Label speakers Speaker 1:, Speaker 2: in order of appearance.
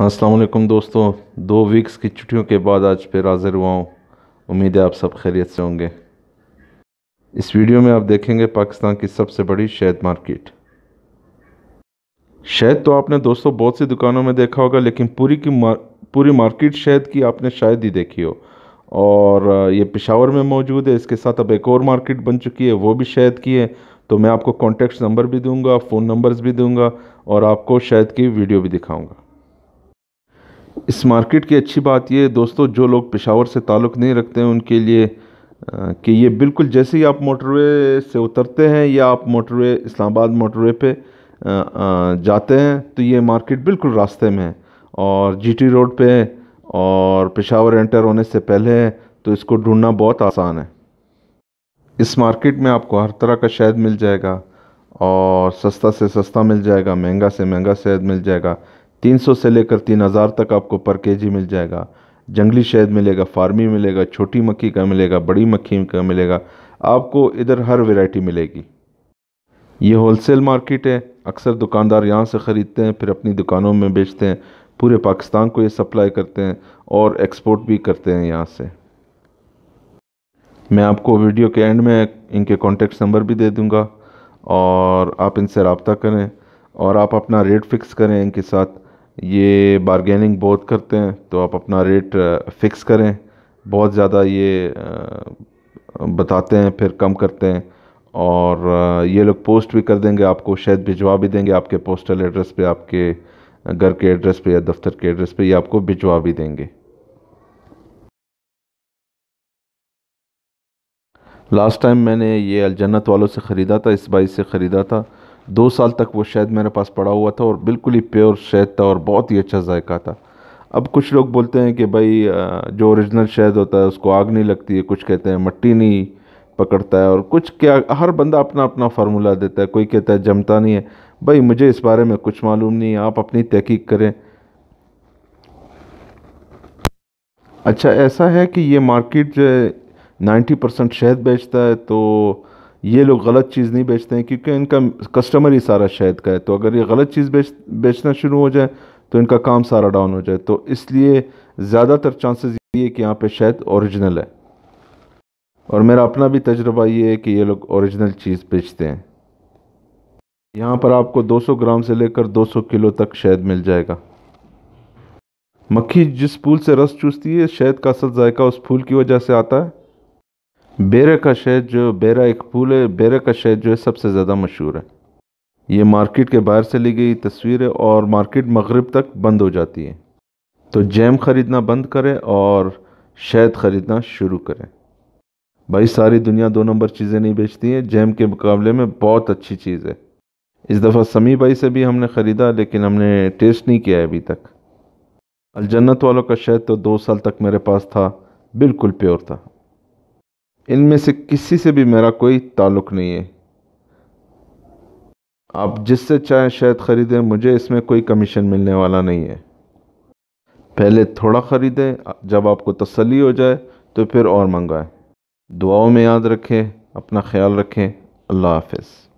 Speaker 1: अस्सलाम दोस्तों दो वीक्स की छुट्टियों के बाद आज फिर हाज़िर हुआ हूँ उम्मीद है आप सब खैरियत से होंगे इस वीडियो में आप देखेंगे पाकिस्तान की सबसे बड़ी शहद मार्केट शहद तो आपने दोस्तों बहुत सी दुकानों में देखा होगा लेकिन पूरी की मार, पूरी मार्केट शहद की आपने शायद ही देखी हो और ये पिशावर में मौजूद है इसके साथ अब एक और मार्केट बन चुकी है वो भी शहद की है तो मैं आपको कॉन्टेक्ट नंबर भी दूंगा फ़ोन नंबर्स भी दूंगा और आपको शहद की वीडियो भी दिखाऊंगा इस मार्केट की अच्छी बात ये दोस्तों जो लोग पेशावर से ताल्लुक़ नहीं रखते हैं उनके लिए कि ये बिल्कुल जैसे ही आप मोटरवे से उतरते हैं या आप मोटरवे इस्लामाबाद मोटरवे पे जाते हैं तो ये मार्केट बिल्कुल रास्ते में है और जीटी रोड पे है और पेशावर एंटर होने से पहले है तो इसको ढूंढना बहुत आसान है इस मार्केट में आपको हर तरह का शहद मिल जाएगा और सस्ता से सस्ता मिल जाएगा महंगा से महंगा शहद मिल जाएगा 300 से लेकर 3000 तक आपको पर के जी मिल जाएगा जंगली शहद मिलेगा फार्मी मिलेगा छोटी मक्खी का मिलेगा बड़ी मक्खी का मिलेगा आपको इधर हर वेराइटी मिलेगी ये होलसेल मार्केट है अक्सर दुकानदार यहाँ से ख़रीदते हैं फिर अपनी दुकानों में बेचते हैं पूरे पाकिस्तान को ये सप्लाई करते हैं और एक्सपोर्ट भी करते हैं यहाँ से मैं आपको वीडियो के एंड में इनके कॉन्टेक्ट नंबर भी दे दूँगा और आप इनसे रबता करें और आप अपना रेट फ़िक्स करें इनके साथ ये बारगेनिंग बहुत करते हैं तो आप अपना रेट फ़िक्स करें बहुत ज़्यादा ये बताते हैं फिर कम करते हैं और ये लोग पोस्ट भी कर देंगे आपको शायद भिजवा भी देंगे आपके पोस्टल एड्रेस पे आपके घर के एड्रेस पे या दफ्तर के एड्रेस पे ये आपको भिजवा भी देंगे लास्ट टाइम मैंने ये अलजन्नत वालों से ख़रीदा था इस बाइक से ख़रीदा था दो साल तक वो शहद मेरे पास पड़ा हुआ था और बिल्कुल ही प्योर शहद था और बहुत ही अच्छा जायका था अब कुछ लोग बोलते हैं कि भाई जो ओरिजिनल शहद होता है उसको आग नहीं लगती है कुछ कहते हैं मट्टी नहीं पकड़ता है और कुछ क्या हर बंदा अपना अपना फार्मूला देता है कोई कहता है जमता नहीं है भाई मुझे इस बारे में कुछ मालूम नहीं है आप अपनी तहकीक करें अच्छा ऐसा है कि ये मार्केट जो है नाइन्टी परसेंट शहद बेचता है तो ये लोग गलत चीज़ नहीं बेचते हैं क्योंकि इनका कस्टमर ही सारा शहद का है तो अगर ये गलत चीज़ बेच बेचना शुरू हो जाए तो इनका काम सारा डाउन हो जाए तो इसलिए ज़्यादातर चांसेस ये कि यहाँ पे शहद ओरिजिनल है और मेरा अपना भी तजर्बा ये है कि ये लोग ओरिजिनल चीज़ बेचते हैं यहाँ पर आपको 200 ग्राम से लेकर 200 किलो तक शहद मिल जाएगा मक्खी जिस फूल से रस चूसती है शहद का असल जायका उस फूल की वजह से आता है बेरा का शहद जो बेरा एक फूल है बेरा का शहद जो है सबसे ज़्यादा मशहूर है ये मार्केट के बाहर से ली गई तस्वीर है और मार्केट मगरब तक बंद हो जाती है तो जैम ख़रीदना बंद करें और शहद ख़रीदना शुरू करें भाई सारी दुनिया दो नंबर चीज़ें नहीं बेचती हैं जैम के मुकाबले में बहुत अच्छी चीज़ है इस दफ़ा समी भाई से भी हमने ख़रीदा लेकिन हमने टेस्ट नहीं किया है अभी तक अलजन्नत वालों का शहद तो दो साल तक मेरे पास था बिल्कुल प्योर था इनमें से किसी से भी मेरा कोई ताल्लुक़ नहीं है आप जिससे चाहें शायद ख़रीदें मुझे इसमें कोई कमीशन मिलने वाला नहीं है पहले थोड़ा ख़रीदें जब आपको तसली हो जाए तो फिर और मंगाएं दुआओं में याद रखें अपना ख्याल रखें अल्लाह हाफिज़